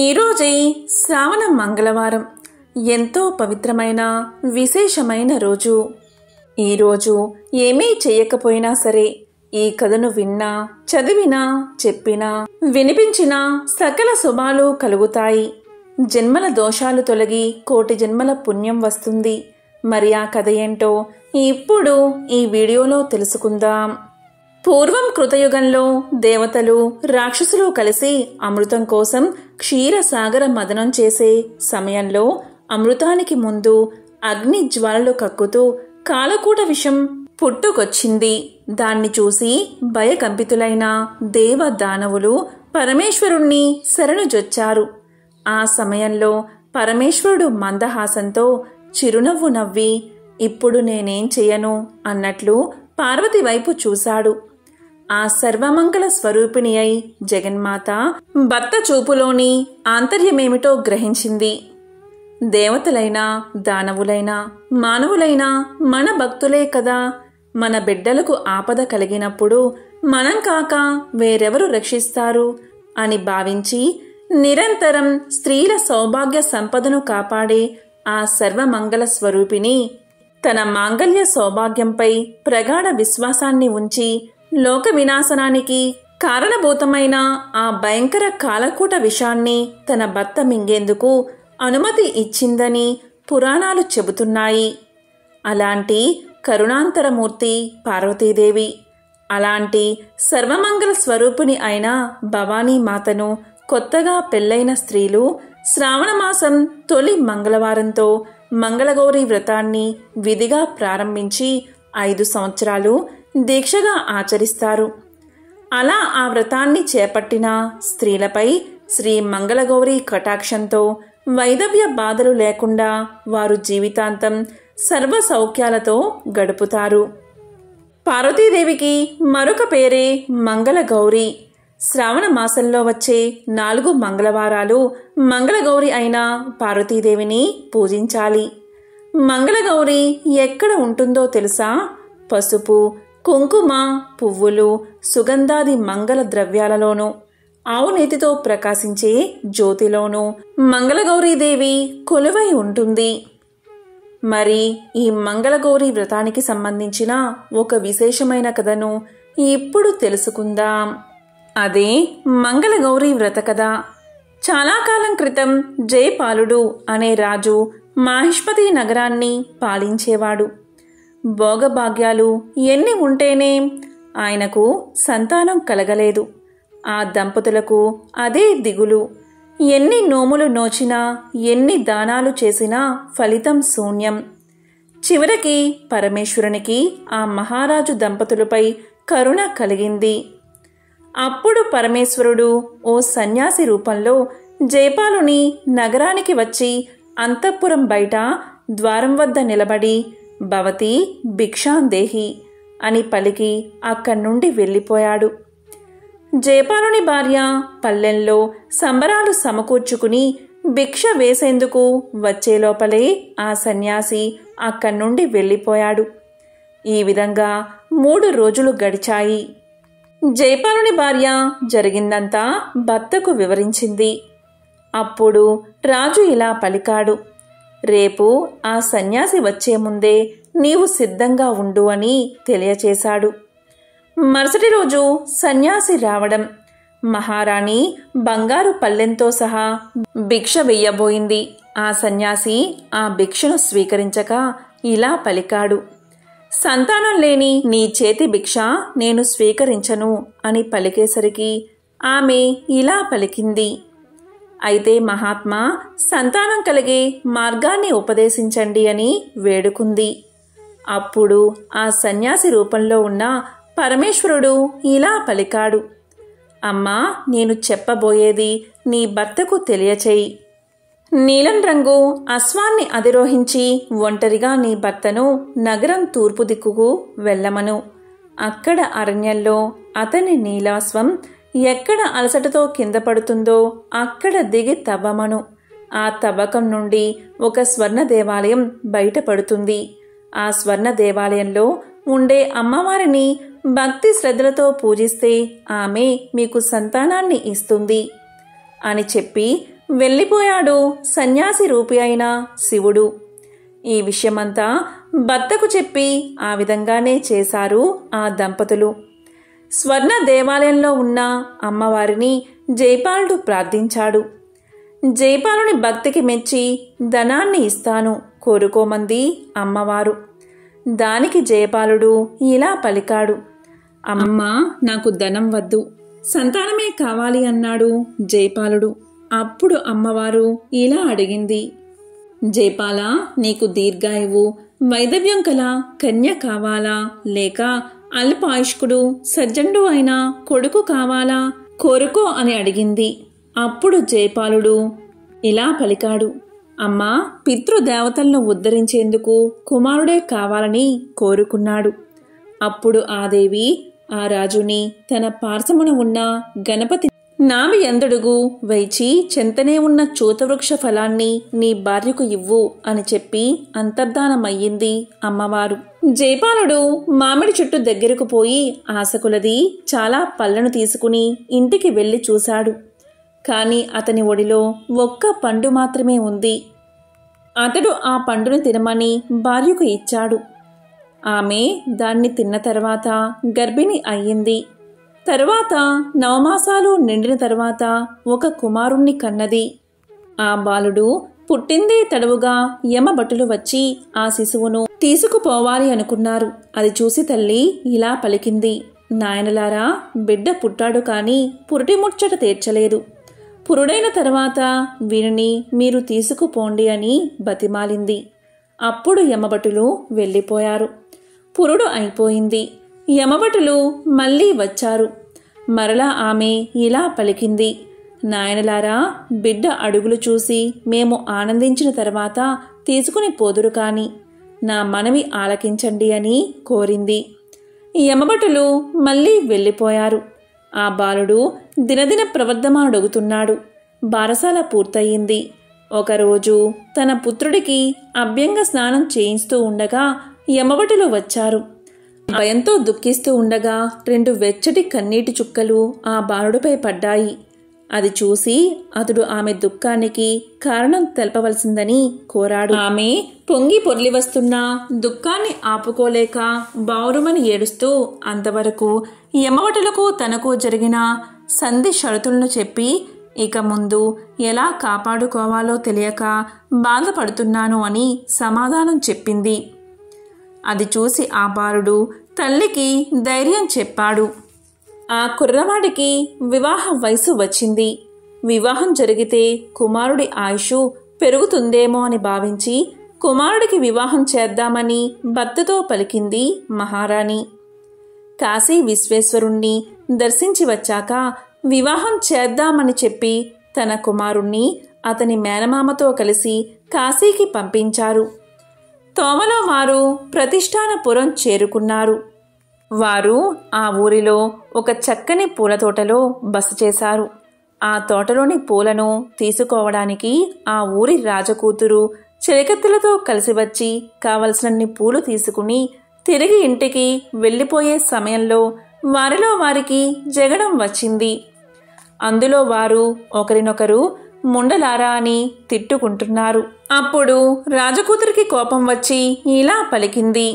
ఈరోజే శ్రావణ మంగళవారం ఎంతో పవిత్రమైన విశేషమైన రోజు ఈరోజు ఏమీ చేయకపోయినా సరే ఈ కథను విన్నా చదివినా చెప్పినా వినిపించినా సకల శుభాలు కలుగుతాయి జన్మల దోషాలు తొలగి కోటి జన్మల పుణ్యం వస్తుంది మరి ఆ కథ ఏంటో ఇప్పుడు ఈ వీడియోలో తెలుసుకుందాం పూర్వం కృతయుగంలో దేవతలు రాక్షసులు కలిసి అమృతం కోసం క్షీరసాగర మదనం చేసే సమయంలో అమృతానికి ముందు అగ్ని జ్వాలలు కక్కుతూ కాలకూట విషం పుట్టుకొచ్చింది దాన్ని చూసి భయకంపితులైన దేవ దానవులు పరమేశ్వరుణ్ణి శరణుజొచ్చారు ఆ సమయంలో పరమేశ్వరుడు మందహాసంతో చిరునవ్వు నవ్వి ఇప్పుడు నేనేం చెయ్యను అన్నట్లు పార్వతి వైపు చూశాడు ఆ సర్వమంగళ స్వరూపిణి అయి జగన్మాత భర్త చూపులోని ఆంతర్యమేమిటో గ్రహించింది దేవతలైనా దానవులైనా మానవులైనా మన భక్తులే కదా మన బిడ్డలకు ఆపద కలిగినప్పుడు మనం కాక వేరెవరు రక్షిస్తారు అని భావించి నిరంతరం స్త్రీల సౌభాగ్య సంపదను కాపాడే ఆ సర్వమంగళ స్వరూపిణి తన మాంగళ్య సౌభాగ్యంపై ప్రగాఢ విశ్వాసాన్ని ఉంచి లోక వినాశనానికి కారణభూతమైన ఆ భయంకర కాలకూట విషాన్ని తన భర్త మింగేందుకు అనుమతి ఇచ్చిందని పురాణాలు చెబుతున్నాయి అలాంటి కరుణాంతరమూర్తి పార్వతీదేవి అలాంటి సర్వమంగళ స్వరూపిణి అయిన భవానీ మాతను కొత్తగా పెళ్ళైన స్త్రీలు శ్రావణమాసం తొలి మంగళవారంతో మంగళగౌరి వ్రతాన్ని విధిగా ప్రారంభించి ఐదు సంవత్సరాలు దీక్షగా ఆచరిస్తారు అలా ఆ వ్రతాన్ని చేపట్టిన స్త్రీలపై శ్రీ మంగళగౌరి కటాక్షంతో వైదవ్య బాధలు లేకుండా వారు జీవితాంతం సర్వ సౌఖ్యాలతో గడుపుతారు పార్వతీదేవికి మరొక పేరే మంగళగౌరి శ్రావణ మాసంలో వచ్చే నాలుగు మంగళవారాలు మంగళగౌరి అయిన పార్వతీదేవిని పూజించాలి మంగళగౌరి ఎక్కడ ఉంటుందో తెలుసా పసుపు కుంకుమ పువ్వులు సుగంధాది మంగళ ద్రవ్యాలలోనూ ఆవు ప్రకాశించే జ్యోతిలోనూ మంగళగౌరీదేవి కొలువై ఉంటుంది మరి ఈ మంగళగౌరి వ్రతానికి సంబంధించిన ఒక విశేషమైన కథను ఇప్పుడు తెలుసుకుందాం అదే మంగళగౌరి వ్రత కథ చాలా కాలం క్రితం జయపాలుడు అనే రాజు మహిష్మతి నగరాన్ని పాలించేవాడు భోగభాగ్యాలు ఎన్ని ఉంటేనే ఆయనకు సంతానం కలగలేదు ఆ దంపతులకు అదే దిగులు ఎన్ని నోములు నోచినా ఎన్ని దానాలు చేసినా ఫలితం శూన్యం చివరికి పరమేశ్వరునికి ఆ మహారాజు దంపతులపై కరుణ కలిగింది అప్పుడు పరమేశ్వరుడు ఓ సన్యాసి రూపంలో జైపాలుని నగరానికి వచ్చి అంతఃపురం బయట ద్వారం వద్ద నిలబడి భవతి భిక్షాందేహి అని పలికి అక్కడి నుండి వెళ్ళిపోయాడు జయపాలుని భార్య పల్లెల్లో సంబరాలు సమకూర్చుకుని భిక్ష వేసేందుకు వచ్చేలోపలే ఆ సన్యాసి అక్కడి నుండి వెళ్ళిపోయాడు ఈ విధంగా మూడు రోజులు గడిచాయి జయపాలుని భార్య జరిగిందంతా భర్తకు వివరించింది అప్పుడు రాజు ఇలా పలికాడు రేపు ఆ సన్యాసి వచ్చే ముందే నీవు సిద్ధంగా ఉండు అని తెలియచేశాడు మరుసటి రోజు సన్యాసి రావడం మహారాణి బంగారు పల్లెంతో సహా భిక్ష వెయ్యబోయింది ఆ సన్యాసి ఆ భిక్షను స్వీకరించక ఇలా పలికాడు సంతానం లేని నీ చేతి భిక్ష నేను స్వీకరించను అని పలికేసరికి ఆమె ఇలా పలికింది అయితే మహాత్మా సంతానం కలిగే మార్గాన్ని ఉపదేశించండి అని వేడుకుంది అప్పుడు ఆ సన్యాసి రూపంలో ఉన్న పరమేశ్వరుడు ఇలా పలికాడు అమ్మా నేను చెప్పబోయేది నీ భర్తకు తెలియచేయి నీలం రంగు అశ్వాన్ని అధిరోహించి ఒంటరిగా నీ భర్తను నగరం తూర్పు దిక్కుకు వెళ్ళమను అక్కడ అరణ్యంలో అతని నీలాశ్వం ఎక్కడ అలసటతో కింద పడుతుందో అక్కడ దిగి తవ్వమను ఆ తవ్వకం నుండి ఒక స్వర్ణ దేవాలయం బయటపడుతుంది ఆ స్వర్ణ దేవాలయంలో ఉండే అమ్మవారిని భక్తి శ్రద్ధలతో పూజిస్తే ఆమె మీకు సంతానాన్ని ఇస్తుంది అని చెప్పి వెళ్ళిపోయాడు సన్యాసి రూపి అయిన శివుడు ఈ విషయమంతా భర్తకు చెప్పి ఆ విధంగానే చేశారు ఆ దంపతులు స్వర్ణ దేవాలయంలో ఉన్న అమ్మవారిని జైపాలుడు ప్రార్థించాడు జైపాలుని భక్తికి మెచ్చి ధనాన్ని ఇస్తాను కోరుకోమంది అమ్మవారు దానికి జయపాలుడు ఇలా పలికాడు అమ్మ నాకు ధనం వద్దు సంతానమే కావాలి అన్నాడు జయపాలుడు అప్పుడు అమ్మవారు ఇలా అడిగింది జయపాల నీకు దీర్ఘాయువు వైదవ్యం కల కన్య కావాలా లేక అల్పాయుష్కుడు సజ్జనుడు అయిన కొడుకు కావాలా కొరుకో అని అడిగింది అప్పుడు జయపాలుడు ఇలా పలికాడు అమ్మా పితృదేవతలను ఉద్ధరించేందుకు కుమారుడే కావాలని కోరుకున్నాడు అప్పుడు ఆ దేవి ఆ రాజుని తన పార్శ్వమున ఉన్న గణపతి నావి ఎందడుగు వైచి చెంతనే ఉన్న చూతవృక్ష ఫలాన్ని నీ భార్యకు ఇవ్వు అని చెప్పి అంతర్ధానమయ్యింది అమ్మవారు జయపాలుడు మామిడి చెట్టు దగ్గరకు పోయి ఆశకులది చాలా పళ్ళను తీసుకుని ఇంటికి వెళ్ళి చూశాడు కాని అతని ఒడిలో ఒక్క పండు మాత్రమే ఉంది అతడు ఆ పండును తినమని భార్యకు ఇచ్చాడు ఆమె దాన్ని తిన్న తర్వాత గర్భిణి అయ్యింది తర్వాత నవమాసాలు నిండిన తర్వాత ఒక కుమారుణ్ణి కన్నది ఆ బాలుడు పుట్టిందే తడవుగా యమభటులు వచ్చి ఆ శిశువును తీసుకుపోవాలి అనుకున్నారు అది చూసి తల్లి ఇలా పలికింది నాయనలారా బిడ్డ పుట్టాడు కానీ పురుటి ముచ్చట తీర్చలేదు పురుడైన తర్వాత వీరిని మీరు తీసుకుపోండి అని బతిమాలింది అప్పుడు యమభటులు వెళ్ళిపోయారు పురుడు అయిపోయింది యమభటులు మళ్ళీ వచ్చారు మరలా ఆమె ఇలా పలికింది నాయనలారా బిడ్డ అడుగులు చూసి మేము ఆనందించిన తర్వాత తీసుకుని పోదురు కాని నా మనవి ఆలకించండి అని కోరింది యమభటులు మళ్ళీ వెళ్ళిపోయారు ఆ బాలుడు దినదిన ప్రవర్ధమానడుగుతున్నాడు బారసాల పూర్తయింది ఒకరోజు తన పుత్రుడికి అభ్యంగ స్నానం చేయిస్తూ ఉండగా యమభటులు వచ్చారు భయంతో దుఃఖిస్తూ ఉండగా రెండు వెచ్చటి కన్నీటి చుక్కలు ఆ బాలుడిపై పడ్డాయి అది చూసి అతడు ఆమె దుఃఖానికి కారణం తెలపవలసిందని కోరాడు ఆమె పొంగి పొర్లి వస్తున్న దుఃఖాన్ని ఆపుకోలేక బావురుమని ఏడుస్తూ అంతవరకు యమవటలకు తనకు జరిగిన సంధి షరతులను చెప్పి ఇక ముందు ఎలా కాపాడుకోవాలో తెలియక బాధపడుతున్నాను అని సమాధానం చెప్పింది అది చూసి ఆ బాలుడు తల్లికి ధైర్యం చెప్పాడు ఆ కుర్రవాడికి వివాహ వయసు వచ్చింది వివాహం జరిగితే కుమారుడి ఆయుషు పెరుగుతుందేమో అని భావించి కుమారుడికి వివాహం చేద్దామని భర్తతో పలికింది మహారాణి కాశీ విశ్వేశ్వరుణ్ణి దర్శించి వచ్చాక వివాహం చేద్దామని చెప్పి తన కుమారుణ్ణి అతని మేనమామతో కలిసి కాశీకి పంపించారు తోమలో వారు ప్రతిష్టానపురం చేరుకున్నారు వారు ఆ ఊరిలో ఒక చక్కని పూల తోటలో బస చేశారు ఆ తోటలోని పూలను తీసుకోవడానికి ఆ ఊరి రాజకూతురు చిరకత్తెలతో కలిసి వచ్చి కావలసినన్ని పూలు తీసుకుని తిరిగి ఇంటికి వెళ్ళిపోయే సమయంలో వారిలో వారికి జగడం వచ్చింది అందులో వారు ఒకరినొకరు ముండలారా అని తిట్టుకుంటున్నారు అప్పుడు రాజకూతురికి కోపం వచ్చి ఇలా పలికింది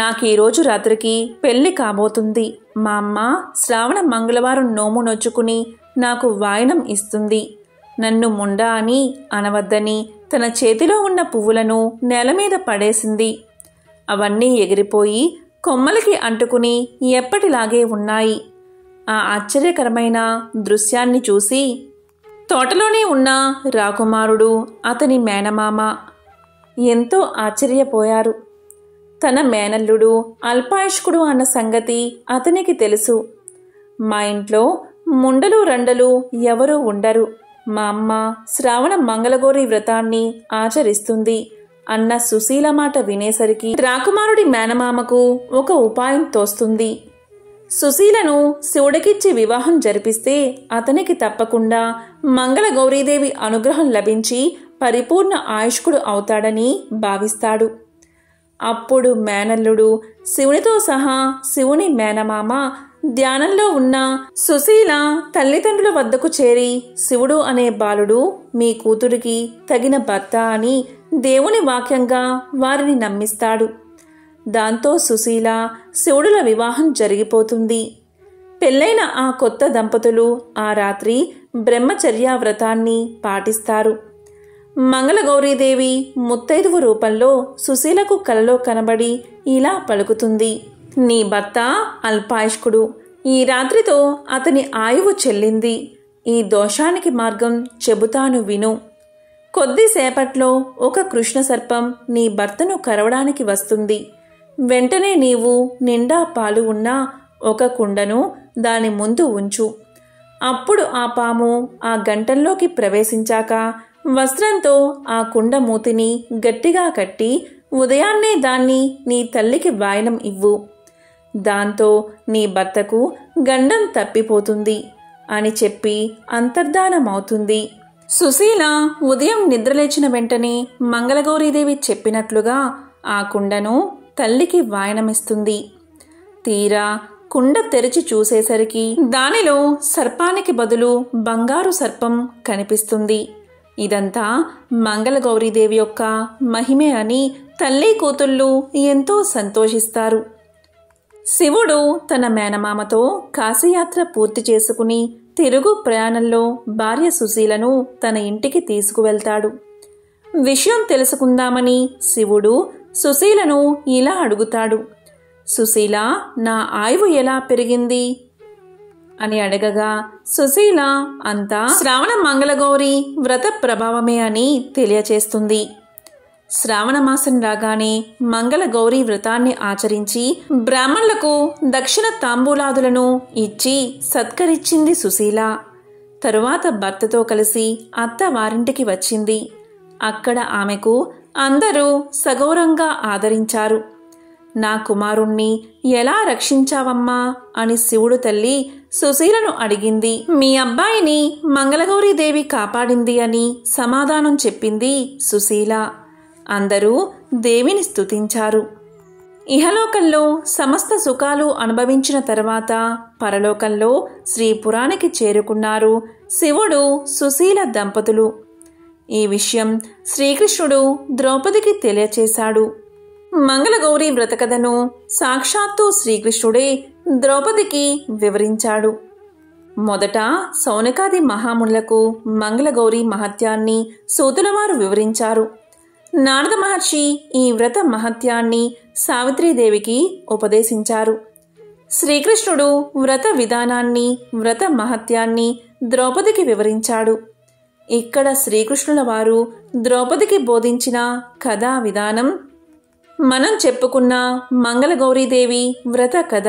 నాకు ఈరోజు రాత్రికి పెళ్లి కాబోతుంది మా అమ్మ శ్రావణ మంగళవారం నోము నొచ్చుకుని నాకు వాయనం ఇస్తుంది నన్ను ముండా అని అనవద్దని తన చేతిలో ఉన్న పువ్వులను నేల మీద పడేసింది అవన్నీ ఎగిరిపోయి కొమ్మలకి అంటుకుని ఎప్పటిలాగే ఉన్నాయి ఆ ఆశ్చర్యకరమైన దృశ్యాన్ని చూసి తోటలోనే ఉన్న రాకుమారుడు అతని మేనమామ ఎంతో ఆశ్చర్యపోయారు తన మేనల్లుడు అల్పాయుష్కుడు అన్న సంగతి అతనికి తెలుసు మా ఇంట్లో ముండలు రండలు ఎవరూ ఉండరు మా అమ్మ శ్రావణ మంగళగోరి వ్రతాన్ని ఆచరిస్తుంది అన్న సుశీల మాట వినేసరికి రాకుమారుడి మేనమామకు ఒక ఉపాయం తోస్తుంది సుశీలను శివుడికిచ్చి వివాహం జరిపిస్తే అతనికి తప్పకుండా మంగళ గౌరీదేవి అనుగ్రహం లభించి పరిపూర్ణ ఆయుష్కుడు అవుతాడని భావిస్తాడు అప్పుడు మేనల్లుడు శివునితో సహా శివుని మేనమామ ధ్యానంలో ఉన్న సుశీల తల్లిదండ్రుల వద్దకు చేరి శివుడు అనే బాలుడు మీ కూతురికి తగిన భర్త అని దేవుని వాక్యంగా వారిని నమ్మిస్తాడు దాంతో సుశీల శివుడుల వివాహం జరిగిపోతుంది పెళ్ళైన ఆ కొత్త దంపతులు ఆ రాత్రి బ్రహ్మచర్య వ్రతాన్ని పాటిస్తారు మంగళగౌరీదేవి ముత్తైదువు రూపంలో సుశీలకు కలలో కనబడి ఇలా పలుకుతుంది నీ భర్త అల్పాయుష్కుడు ఈ రాత్రితో అతని ఆయువు చెల్లింది ఈ దోషానికి మార్గం చెబుతాను విను కొద్దిసేపట్లో ఒక కృష్ణ సర్పం నీ భర్తను కరవడానికి వస్తుంది వెంటనే నీవు నిండా పాలు ఉన్న ఒక కుండను దాని ముందు ఉంచు అప్పుడు ఆ పాము ఆ గంటల్లోకి ప్రవేశించాక వస్త్రంతో ఆ కుండ మూతిని గట్టిగా కట్టి ఉదయాన్నే దాన్ని నీ తల్లికి వాయనం ఇవ్వు దాంతో నీ భర్తకు గండం తప్పిపోతుంది అని చెప్పి అంతర్ధానమవుతుంది సుశీల ఉదయం నిద్రలేచిన వెంటనే మంగళగౌరీదేవి చెప్పినట్లుగా ఆ కుండను తల్లికి వాయనమిస్తుంది తీరా కుండ తెరిచి చూసేసరికి దానిలో సర్పానికి బదులు బంగారు సర్పం కనిపిస్తుంది ఇదంతా మంగళగౌరీదేవి యొక్క మహిమే అని తల్లి కూతుళ్ళు ఎంతో సంతోషిస్తారు శివుడు తన మేనమామతో కాశీయాత్ర పూర్తి చేసుకుని తిరుగు ప్రయాణంలో భార్య సుశీలను తన ఇంటికి తీసుకువెళ్తాడు విషయం తెలుసుకుందామని శివుడు సుశీలను ఇలా అడుగుతాడు సుశీల నా ఆయువు ఎలా పెరిగింది అని అడగగా సుశీల అంతా శ్రావణ మంగళగౌరి వ్రత ప్రభావమే అని తెలియచేస్తుంది శ్రావణమాసం రాగానే మంగళగౌరి వ్రతాన్ని ఆచరించి బ్రాహ్మణులకు దక్షిణ తాంబూలాదులను ఇచ్చి సత్కరించింది సుశీల తరువాత భర్తతో కలిసి అత్త వారింటికి వచ్చింది అక్కడ ఆమెకు అందరూ సగౌరంగా ఆదరించారు నా కుమారుణ్ణి ఎలా రక్షించావమ్మా అని శివుడు తల్లి సుశీలను అడిగింది మీ అబ్బాయిని మంగళగౌరీదేవి కాపాడింది అని సమాధానం చెప్పింది సుశీల అందరూ దేవిని స్తుతించారు ఇహలోకంలో సమస్త సుఖాలు అనుభవించిన తర్వాత పరలోకంలో శ్రీపురానికి చేరుకున్నారు శివుడు సుశీల దంపతులు ఈ విషయం శ్రీకృష్ణుడు ద్రౌపదికి తెలియచేశాడు మంగళగౌరీ వ్రతకథను సాక్షాత్తు శ్రీకృష్ణుడే ద్రౌపదికి వివరించాడు మొదట సౌనకాది మహామునులకు మంగళగౌరీ మహత్యాన్ని సూతులవారు వివరించారు నారద మహర్షి ఈ వ్రత మహత్యాన్ని సావిత్రీదేవికి ఉపదేశించారు శ్రీకృష్ణుడు వ్రత విధానాన్ని వ్రత మహత్యాన్ని ద్రౌపదికి వివరించాడు ఇక్కడ శ్రీకృష్ణుల వారు ద్రౌపదికి బోధించిన కథా విధానం మనం చెప్పుకున్న మంగళగౌరీదేవి వ్రత కథ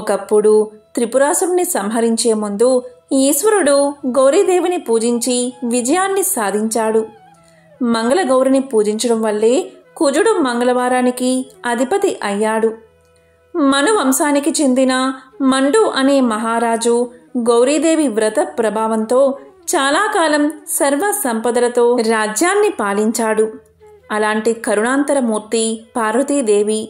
ఒకప్పుడు త్రిపురాసుని సంహరించే ముందు ఈశ్వరుడు గౌరీదేవిని పూజించి విజయాన్ని సాధించాడు మంగళగౌరిని పూజించడం వల్లే కుజుడు మంగళవారానికి అధిపతి అయ్యాడు మను వంశానికి చెందిన మండు అనే మహారాజు గౌరీదేవి వ్రత ప్రభావంతో చాలా కాలం సర్వ సంపదలతో రాజ్యాన్ని పాలించాడు అలాంటి కరుణాంతరమూర్తి పార్వతీదేవి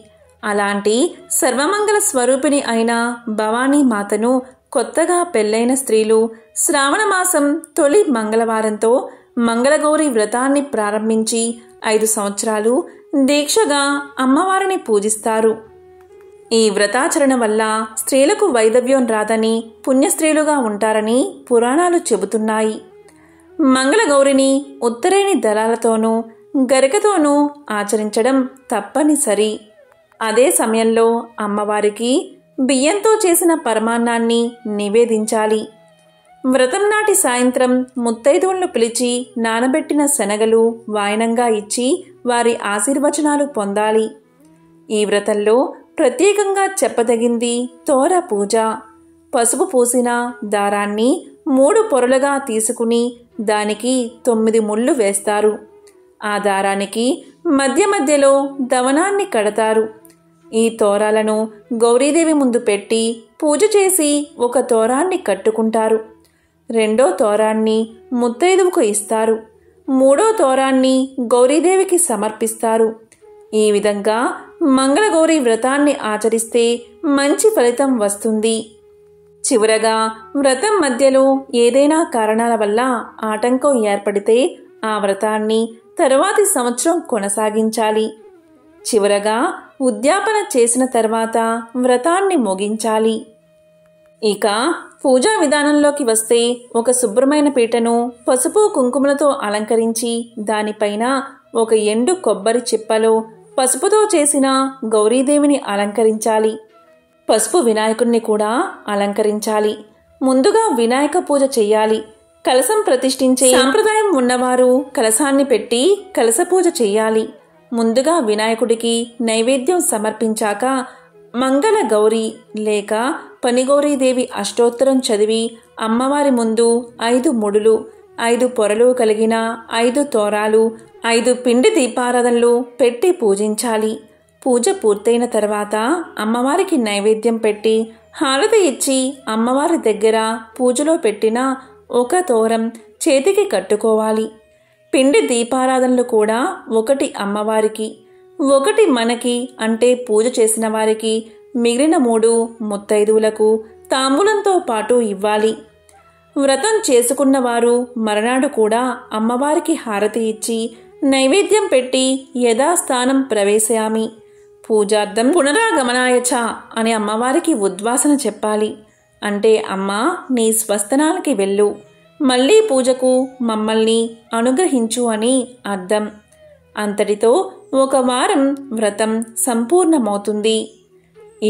అలాంటి సర్వమంగళ స్వరూపిణి అయిన భవానీ మాతను కొత్తగా పెళ్లైన స్త్రీలు శ్రావణమాసం తొలి మంగళవారంతో మంగళగౌరి వ్రతాన్ని ప్రారంభించి ఐదు సంవత్సరాలు దీక్షగా అమ్మవారిని పూజిస్తారు ఈ వ్రతాచరణ వల్ల స్త్రీలకు వైదవ్యం రాదని పుణ్యస్త్రీలుగా ఉంటారని పురాణాలు చెబుతున్నాయి మంగళగౌరిని ఉత్తరేణి దళాలతోనూ గరికతోనూ ఆచరించడం తప్పనిసరి అదే సమయంలో అమ్మవారికి బియ్యంతో చేసిన పరమాన్నాన్ని నివేదించాలి వ్రతం నాటి సాయంత్రం ముత్తైదువులను పిలిచి నానబెట్టిన శనగలు వాయనంగా ఇచ్చి వారి ఆశీర్వచనాలు పొందాలి ఈ వ్రతంలో ప్రత్యేకంగా చెప్పదగింది తోర పూజ పసుపు పూసిన దారాన్ని మూడు పొరలుగా తీసుకుని దానికి తొమ్మిది ముళ్ళు వేస్తారు ఆ దారానికి మధ్య మధ్యలో దవనాన్ని కడతారు ఈ తోరాలను గౌరీదేవి ముందు పెట్టి పూజ చేసి ఒక తోరాన్ని కట్టుకుంటారు రెండో తోరాన్ని ముత్తైదువుకు ఇస్తారు మూడో తోరాన్ని గౌరీదేవికి సమర్పిస్తారు ఈ విధంగా మంగళగౌరి వ్రతాన్ని ఆచరిస్తే మంచి ఫలితం వస్తుంది చివరగా వ్రతం మధ్యలో ఏదైనా కారణాల వల్ల ఆటంకం ఏర్పడితే ఆ వ్రతాన్ని తరువాతి సంవత్సరం కొనసాగించాలి చివరగా ఉద్యాపన చేసిన తర్వాత వ్రతాన్ని ముగించాలి ఇక పూజా విధానంలోకి వస్తే ఒక శుభ్రమైన పీటను పసుపు కుంకుమలతో అలంకరించి దానిపైన ఒక ఎండు కొబ్బరి చిప్పలో పసుపుతో చేసిన గౌరీదేవిని అలంకరించాలి పసుపు వినాయకుణ్ణి కూడా అలంకరించాలి ముందుగా వినాయక పూజ చెయ్యాలి కలసం ప్రతిష్ఠించే సాంప్రదాయం ఉన్నవారు కలసాన్ని పెట్టి కలస పూజ చెయ్యాలి ముందుగా వినాయకుడికి నైవేద్యం సమర్పించాక మంగళ గౌరీ లేక పనిగౌరీదేవి అష్టోత్తరం చదివి అమ్మవారి ముందు ఐదు ముడులు ఐదు పొరలు కలిగిన ఐదు తోరాలు ఐదు పిండి దీపారాధనలు పెట్టి పూజించాలి పూజ పూర్తయిన తర్వాత అమ్మవారికి నైవేద్యం పెట్టి హారతి ఇచ్చి అమ్మవారి దగ్గర పూజలో పెట్టిన ఒక తోరం చేతికి కట్టుకోవాలి పిండి దీపారాధనలు కూడా ఒకటి అమ్మవారికి ఒకటి మనకి అంటే పూజ చేసిన వారికి మిగిలిన మూడు ముత్తైదువులకు తాంబూలంతో పాటు ఇవ్వాలి వ్రతం చేసుకున్నవారు మరనాడు కూడా అమ్మవారికి హారతి ఇచ్చి నైవేద్యం పెట్టి యథాస్థానం ప్రవేశయామి పూజార్థం పునరాగమనాయచ అని అమ్మవారికి ఉద్వాసన చెప్పాలి అంటే అమ్మా నీ స్వస్థనాలకి వెళ్ళు మళ్ళీ పూజకు మమ్మల్ని అనుగ్రహించు అని అర్థం అంతటితో ఒక వారం వ్రతం సంపూర్ణమవుతుంది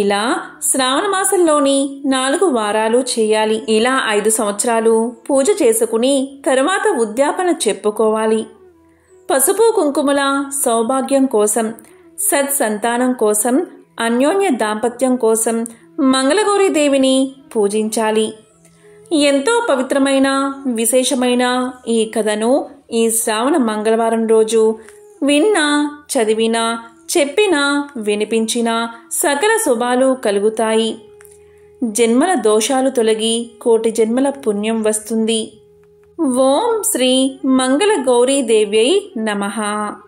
ఇలా శ్రావణ మాసంలోని నాలుగు వారాలు చేయాలి ఇలా ఐదు సంవత్సరాలు పూజ చేసుకుని తరువాత ఉద్యాపన చెప్పుకోవాలి పసుపు కుంకుమల సౌభాగ్యం కోసం సత్సంతానం కోసం అన్యోన్య దాంపత్యం కోసం మంగళగౌరి దేవిని పూజించాలి ఎంతో పవిత్రమైన విశేషమైన ఈ కథను ఈ శ్రావణ మంగళవారం రోజు విన్నా చదివినా చెప్పినా వినిపించినా సకల శుభాలు కలుగుతాయి జన్మల దోషాలు తొలగి కోటి జన్మల పుణ్యం వస్తుంది ఓం శ్రీ మంగళ గౌరీ దేవ్యై నమ